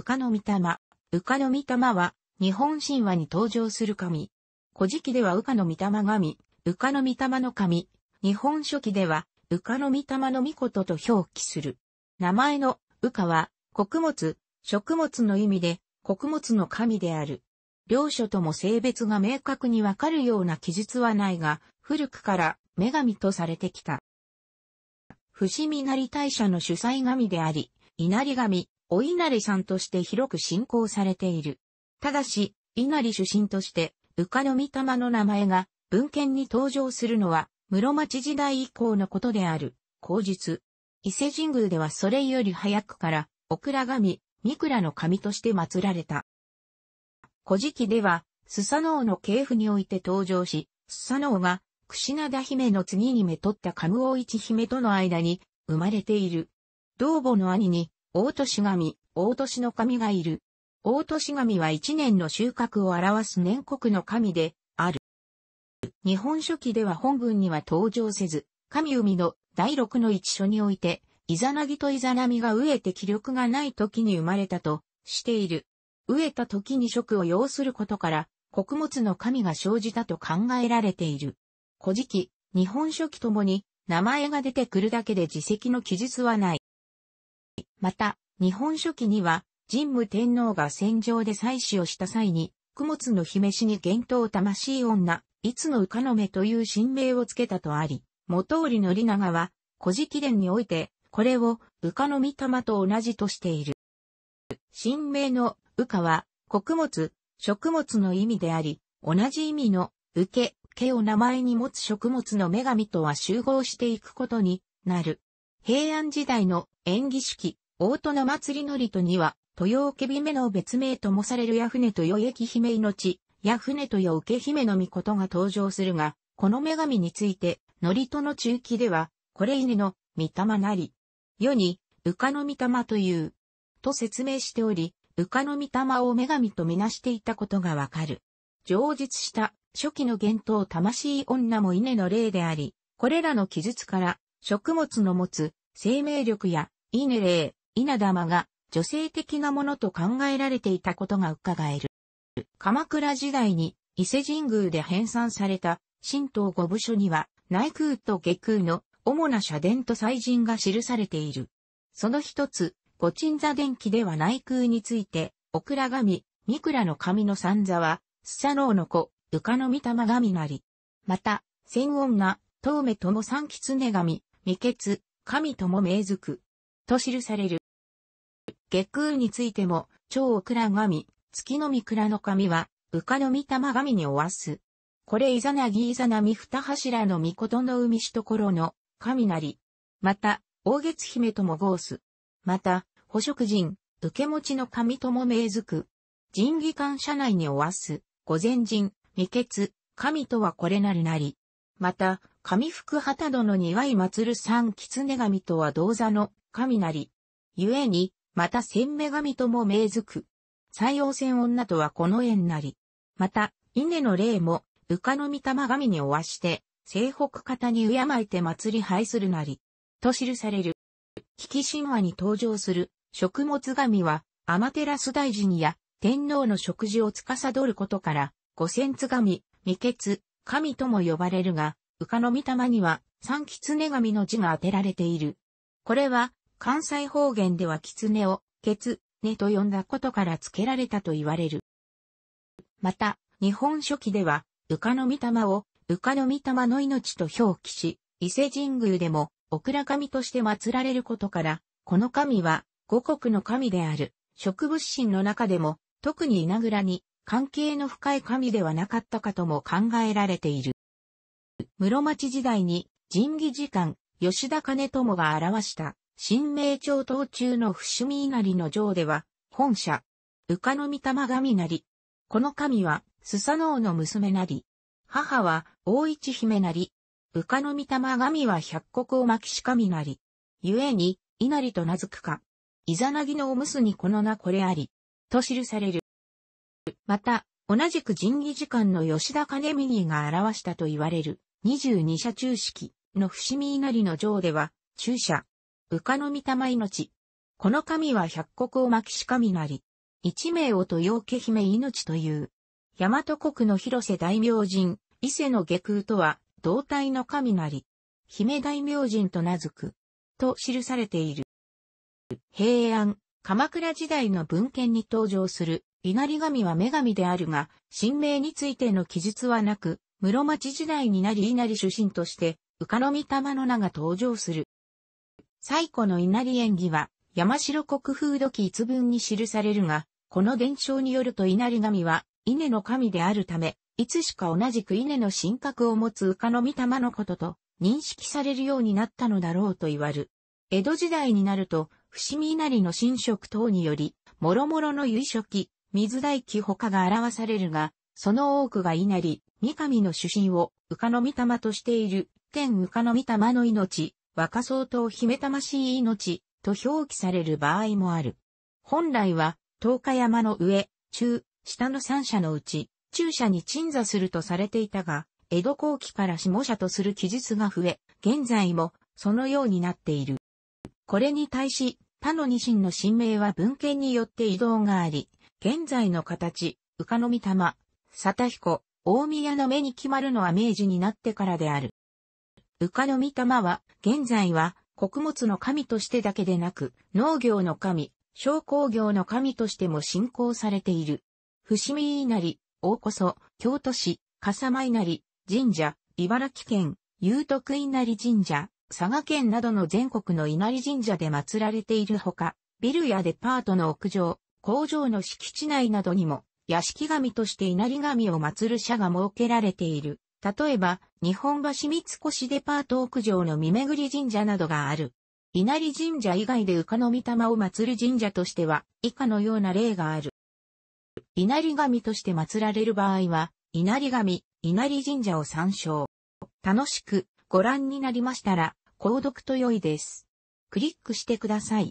ウカミ御霊。ウカミ御霊は、日本神話に登場する神。古事記ではウカの御霊神、ウカの御霊の神。日本書紀では、ウカの御霊の御事と表記する。名前のウカは、穀物、食物の意味で、穀物の神である。両書とも性別が明確にわかるような記述はないが、古くから女神とされてきた。伏見成大社の主催神であり、稲荷神、お稲荷さんとして広く信仰されている。ただし、稲荷主神として、うかの御霊の名前が文献に登場するのは、室町時代以降のことである、後述。伊勢神宮ではそれより早くから、オクラ神、ミクラの神として祀られた。古事記では、スサノオの系譜において登場し、スサノオが、クシナダ姫の次にめとったカムオイチ姫との間に生まれている。同母の兄に大都市神、大都市の神がいる。大都市神は一年の収穫を表す年国の神である。日本書紀では本文には登場せず、神海の第六の一書において、イザナギとイザナミが飢えて気力がない時に生まれたとしている。飢えた時に食を要することから、穀物の神が生じたと考えられている。古事記、日本書紀ともに名前が出てくるだけで自責の記述はない。また、日本書紀には、神武天皇が戦場で祭祀をした際に、供物の姫氏に幻灯魂女、いつのうかのめという神名をつけたとあり、元織の里長は、古事記伝において、これを、うかのみ玉と同じとしている。神名の、うかは、穀物、食物の意味であり、同じ意味の、受け、けを名前に持つ食物の女神とは集合していくことになる。平安時代の演技式、大の祭りのりとには、豊桶姫の別名ともされる矢船と与益姫命、矢船と与受姫の御事が登場するが、この女神について、のりとの中期では、これ犬の御霊なり、世に、うかの御霊という、と説明しており、うかの御霊を女神とみなしていたことがわかる。上述した初期の幻灯魂女も稲の霊であり、これらの記述から、食物の持つ生命力や稲霊、稲玉が女性的なものと考えられていたことが伺える。鎌倉時代に伊勢神宮で編纂された神道五部書には内宮と下宮の主な社殿と祭神が記されている。その一つ、五鎮座殿記では内空について、オクラ神、ミクラの神の三座は、スサノロの子、ウカの御霊神なり。また、千女、東目とも三狐神、未決、神とも名づく。と記される。月空についても、超倉神、月の御倉の神は、うかの御玉神におわす。これいざなぎいざなみ二柱の御事の海しところの、神なり。また、大月姫とも合す。また、捕食人、受け持ちの神とも命づく。神技官社内におわす、御前人、未決、神とはこれなるなり。また、神福旗殿に祝い祭る三狐神とは同座の神なり。ゆえに、また千女神とも名づく。西洋戦女とはこの縁なり。また、稲の霊も、鵜化の御霊神におわして、西北方に敬いて祭り拝するなり。と記される。引き神話に登場する、食物神は、アマテラス大臣や、天皇の食事を司ることから、五千津神、未決、神とも呼ばれるが、鵜化の御霊には、三狐神の字が当てられている。これは、関西方言では狐を、ケツ、ネと呼んだことから付けられたと言われる。また、日本書紀では、ウカの御霊を、ウカの御霊の命と表記し、伊勢神宮でも、オクラ神として祀られることから、この神は、五国の神である、植物神の中でも、特に稲倉に、関係の深い神ではなかったかとも考えられている。室町時代に、神義時間、吉田兼友が表した新明町当中の伏見稲荷の城では、本社、うかの御霊神なり。この神は、スサノオの娘なり。母は、大市姫なり。うかの御霊神は百国を巻きし神なり。ゆえに、稲荷と名付くか。イザナギのおむすにこの名これあり。と記される。また、同じく人儀時間の吉田兼右が表したと言われる、二十二社中式の伏見稲荷の城では、中社、うかの御霊命。この神は百国を巻きし神なり。一名をと陽家姫命という。大和国の広瀬大明神、伊勢の下空とは、同体の神なり。姫大明神と名付く。と記されている。平安、鎌倉時代の文献に登場する、稲荷神は女神であるが、神明についての記述はなく、室町時代になり稲荷主神として、うかの御霊の名が登場する。最古の稲荷演技は、山城国風土記一文に記されるが、この伝承によると稲荷神は、稲の神であるため、いつしか同じく稲の神格を持つ丘の御霊のことと認識されるようになったのだろうと言わる。江戸時代になると、伏見稲荷の神職等により、諸々の由書記、水大記他が表されるが、その多くが稲荷、三上の主神を、丘の御霊としている、天丘の御霊の命、若草党姫魂命と表記される場合もある。本来は、東日山の上、中、下の三者のうち、中社に鎮座するとされていたが、江戸後期から下社とする記述が増え、現在もそのようになっている。これに対し、他の二神の神明は文献によって移動があり、現在の形、浮かの御霊、佐田彦、大宮の目に決まるのは明治になってからである。ウカの御霊は、現在は、穀物の神としてだけでなく、農業の神、商工業の神としても信仰されている。伏見稲荷、大こそ、京都市、笠間稲荷、神社、茨城県、有徳稲荷神社、佐賀県などの全国の稲荷神社で祀られているほか、ビルやデパートの屋上、工場の敷地内などにも、屋敷神として稲荷神を祀る社が設けられている。例えば、日本橋三越デパート屋上の見巡り神社などがある。稲荷神社以外で丘の御霊を祀る神社としては、以下のような例がある。稲荷神として祀られる場合は、稲荷神、稲荷神社を参照。楽しくご覧になりましたら、購読と良いです。クリックしてください。